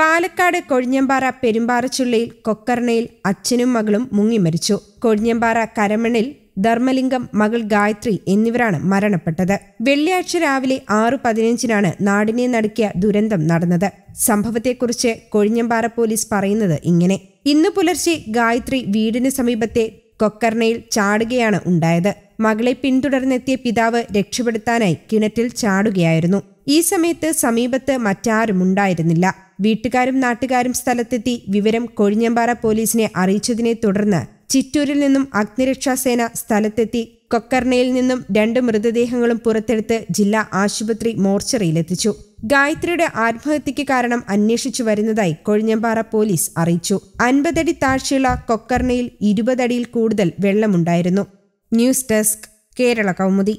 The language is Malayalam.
പാലക്കാട് കൊഴിഞ്ഞമ്പാറ പെരുമ്പാറച്ചുള്ളിയിൽ കൊക്കർണയിൽ അച്ഛനും മകളും മുങ്ങി മരിച്ചു കൊഴിഞ്ഞമ്പാറ കരമണിൽ ധർമ്മലിംഗം മകൾ ഗായത്രി എന്നിവരാണ് മരണപ്പെട്ടത് വെള്ളിയാഴ്ച രാവിലെ ആറു പതിനഞ്ചിനാണ് നാടിനെ നടുക്കിയ ദുരന്തം നടന്നത് സംഭവത്തെക്കുറിച്ച് കൊഴിഞ്ഞമ്പാറ പോലീസ് പറയുന്നത് ഇങ്ങനെ ഇന്ന് പുലർച്ചെ ഗായത്രി വീടിന് സമീപത്തെ കൊക്കർണയിൽ ചാടുകയാണ് ഉണ്ടായത് മകളെ പിന്തുടർന്നെത്തിയ പിതാവ് രക്ഷപ്പെടുത്താനായി കിണറ്റിൽ ചാടുകയായിരുന്നു ഈ സമയത്ത് സമീപത്ത് മറ്റാരും ഉണ്ടായിരുന്നില്ല വീട്ടുകാരും നാട്ടുകാരും സ്ഥലത്തെത്തി വിവരം കൊഴിഞ്ഞമ്പാറ പോലീസിനെ അറിയിച്ചതിനെ തുടർന്ന് ചിറ്റൂരിൽ നിന്നും അഗ്നിരക്ഷാസേന സ്ഥലത്തെത്തി കൊക്കർണയിൽ നിന്നും രണ്ട് മൃതദേഹങ്ങളും പുറത്തെടുത്ത് ജില്ലാ ആശുപത്രി മോർച്ചറിയിലെത്തിച്ചു ഗായത്രിയുടെ ആത്മഹത്യയ്ക്ക് കാരണം അന്വേഷിച്ചു വരുന്നതായി കൊഴിഞ്ഞമ്പാറ പോലീസ് അറിയിച്ചു അൻപതടി താഴ്ചയുള്ള കൊക്കർണയിൽ ഇരുപതടിയിൽ കൂടുതൽ വെള്ളമുണ്ടായിരുന്നു ന്യൂസ് ഡെസ്ക് കേരള കൗമുദി